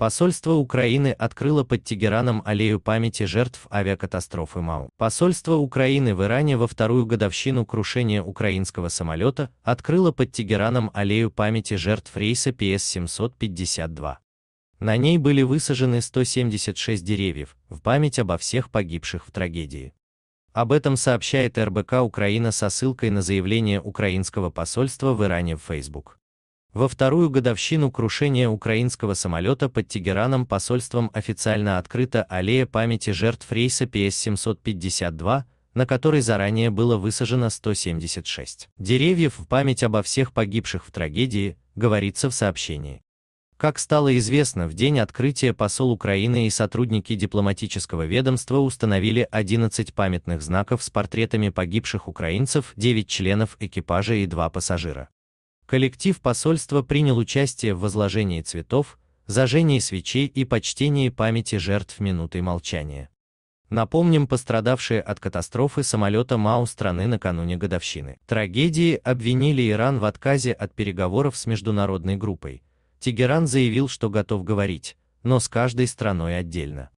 Посольство Украины открыло под Тегераном аллею памяти жертв авиакатастрофы МАУ. Посольство Украины в Иране во вторую годовщину крушения украинского самолета открыло под Тегераном аллею памяти жертв рейса PS-752. На ней были высажены 176 деревьев в память обо всех погибших в трагедии. Об этом сообщает РБК Украина со ссылкой на заявление украинского посольства в Иране в Facebook. Во вторую годовщину крушения украинского самолета под Тегераном посольством официально открыта аллея памяти жертв рейса ПС-752, на которой заранее было высажено 176 деревьев в память обо всех погибших в трагедии, говорится в сообщении. Как стало известно, в день открытия посол Украины и сотрудники дипломатического ведомства установили 11 памятных знаков с портретами погибших украинцев, 9 членов экипажа и 2 пассажира. Коллектив посольства принял участие в возложении цветов, зажжении свечей и почтении памяти жертв минутой молчания. Напомним пострадавшие от катастрофы самолета МАУ страны накануне годовщины. Трагедии обвинили Иран в отказе от переговоров с международной группой. Тегеран заявил, что готов говорить, но с каждой страной отдельно.